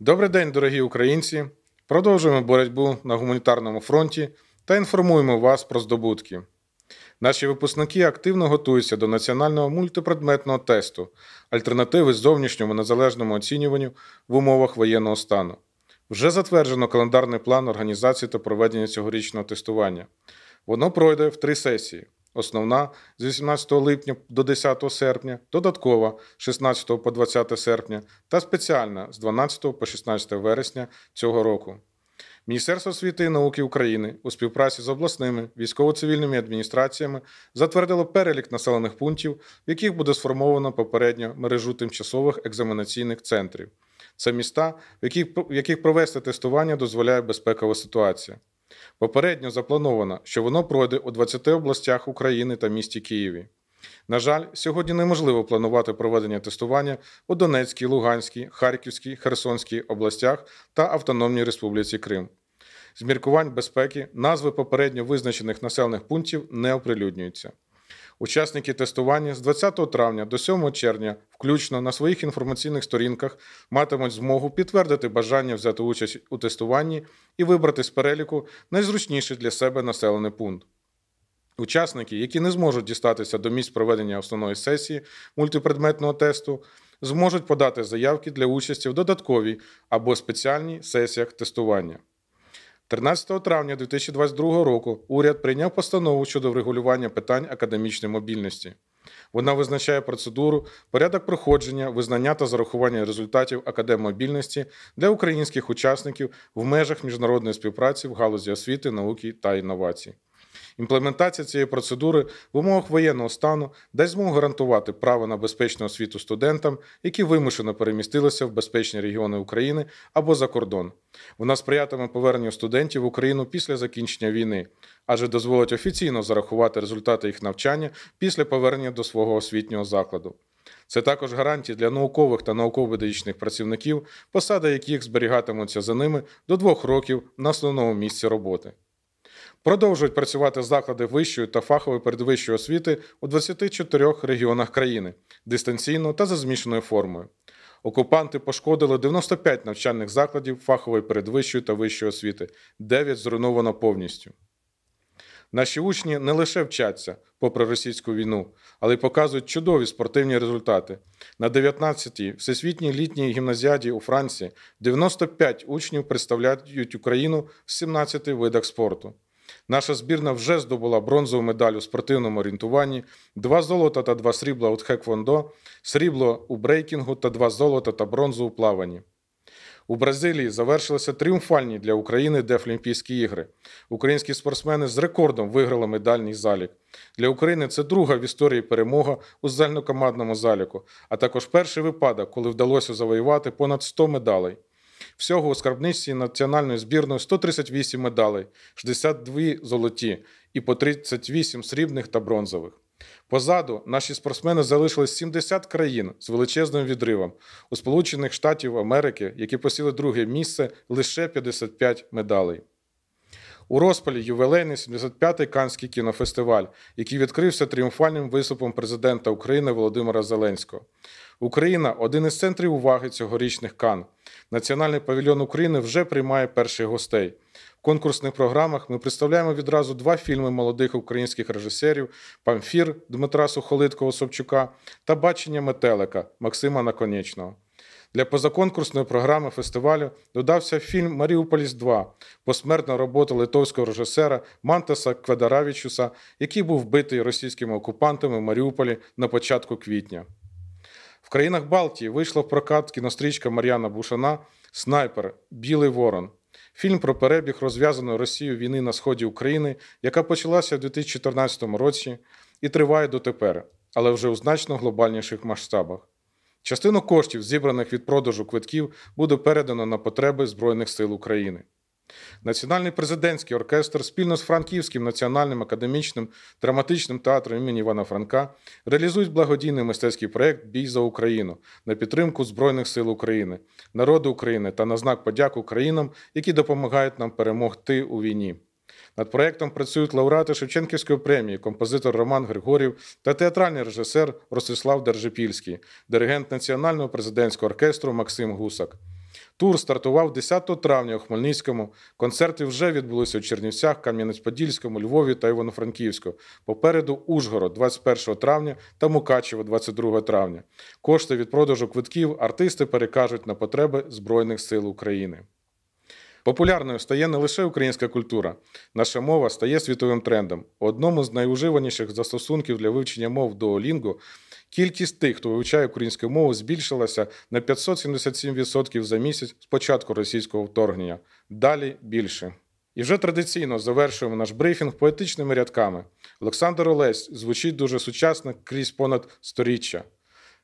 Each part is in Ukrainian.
Добрий день, дорогі українці! Продовжуємо боротьбу на гуманітарному фронті та інформуємо вас про здобутки. Наші випускники активно готуються до національного мультипредметного тесту, альтернативи зовнішньому незалежному оцінюванню в умовах воєнного стану. Вже затверджено календарний план організації та проведення цьогорічного тестування. Воно пройде в три сесії основна з 18 липня до 10 серпня, додаткова з 16 по 20 серпня та спеціальна з 12 по 16 вересня цього року. Міністерство освіти і науки України у співпраці з обласними військово-цивільними адміністраціями затвердило перелік населених пунктів, в яких буде сформовано попередньо мережу тимчасових екзаменаційних центрів. Це міста, в яких провести тестування дозволяє безпекова ситуація. Попередньо заплановано, що воно пройде у 20 областях України та місті Києві. На жаль, сьогодні неможливо планувати проведення тестування у Донецькій, Луганській, Харківській, Херсонській областях та Автономній Республіці Крим. З міркувань безпеки назви попередньо визначених населених пунктів не оприлюднюються. Учасники тестування з 20 травня до 7 червня, включно на своїх інформаційних сторінках, матимуть змогу підтвердити бажання взяти участь у тестуванні і вибрати з переліку найзручніший для себе населений пункт. Учасники, які не зможуть дістатися до місць проведення основної сесії мультипредметного тесту, зможуть подати заявки для участі в додатковій або спеціальній сесіях тестування. 13 травня 2022 року уряд прийняв постанову щодо врегулювання питань академічної мобільності. Вона визначає процедуру, порядок проходження, визнання та зарахування результатів академмобільності для українських учасників в межах міжнародної співпраці в галузі освіти, науки та інновацій. Імплементація цієї процедури в умовах воєнного стану дасть змогу гарантувати право на безпечну освіту студентам, які вимушено перемістилися в безпечні регіони України або за кордон. Вона сприятиме поверненню студентів в Україну після закінчення війни, адже дозволить офіційно зарахувати результати їх навчання після повернення до свого освітнього закладу. Це також гарантії для наукових та науково-педагогічних працівників, посади яких зберігатимуться за ними до двох років на основному місці роботи продовжують працювати заклади вищої та фахової передвищої освіти у 24 регіонах країни дистанційно та за змішаною формою. Окупанти пошкодили 95 навчальних закладів фахової передвищої та вищої освіти, 9 зруйновано повністю. Наші учні не лише вчаться попри російську війну, але й показують чудові спортивні результати. На 19-й всесвітній літній гімназіаді у Франції 95 учнів представляють Україну в 17 видах спорту. Наша збірна вже здобула бронзову медаль у спортивному орієнтуванні, два золота та два срібла у тхеквондо, срібло у брейкінгу та два золота та бронзу у плаванні. У Бразилії завершилися тріумфальні для України Дефлімпійські ігри. Українські спортсмени з рекордом виграли медальний залік. Для України це друга в історії перемога у загальнокомандному заліку, а також перший випадок, коли вдалося завоювати понад 100 медалей. Всього у скарбниці національної збірної 138 медалей, 62 золоті і по 38 срібних та бронзових. Позаду наші спортсмени залишили 70 країн з величезним відривом у Сполучених Штатів Америки, які посіли друге місце лише 55 медалей. У розпалі ювелейний 75-й Канський кінофестиваль, який відкрився тріумфальним виступом президента України Володимира Зеленського. Україна один із центрів уваги цьогорічних Кан – Національний павільйон України вже приймає перших гостей. В конкурсних програмах ми представляємо відразу два фільми молодих українських режисерів: Памфір Дмитра Сухолиткого Собчука та Бачення метелика Максима Наконечного. Для позаконкурсної програми фестивалю додався фільм Маріуполіс 2 посмертна робота литовського режисера Мантаса Квадаравічуса, який був вбитий російськими окупантами в Маріуполі на початку квітня. В країнах Балтії вийшла в прокат кінострічка Мар'яна Бушана Снайпер Білий Ворон. Фільм про перебіг розв'язаної Росією війни на сході України, яка почалася в 2014 році і триває дотепер, але вже у значно глобальніших масштабах. Частину коштів, зібраних від продажу квитків, буде передано на потреби Збройних сил України. Національний президентський оркестр спільно з Франківським національним академічним драматичним театром імені Івана Франка реалізують благодійний мистецький проєкт Бій за Україну на підтримку Збройних сил України, народу України та на знак подяк Українам, які допомагають нам перемогти у війні. Над проєктом працюють лауреати Шевченківської премії, композитор Роман Григорів та театральний режисер Ростислав Держипільський, диригент Національного президентського оркестру Максим Гусак. Тур стартував 10 травня у Хмельницькому. Концерти вже відбулися у Чернівцях, Кам'янець-Подільському, Львові та Івано-Франківську. Попереду Ужгород 21 травня та Мукачево 22 травня. Кошти від продажу квитків артисти перекажуть на потреби Збройних сил України. Популярною стає не лише українська культура. Наша мова стає світовим трендом. Одному з найуживаніших застосунків для вивчення мов до Олінгу. Кількість тих, хто вивчає українську мову, збільшилася на 577% за місяць з початку російського вторгнення. Далі більше. І вже традиційно завершуємо наш брифінг поетичними рядками. Олександр Олесь звучить дуже сучасно крізь понад сторіччя.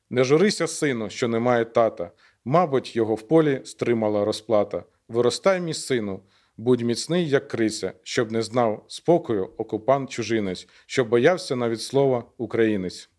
Не журися, сину, що немає тата. Мабуть, його в полі стримала розплата. Виростай, мій сину, будь міцний, як криця, щоб не знав спокою окупант чужинець, що боявся навіть слова українець.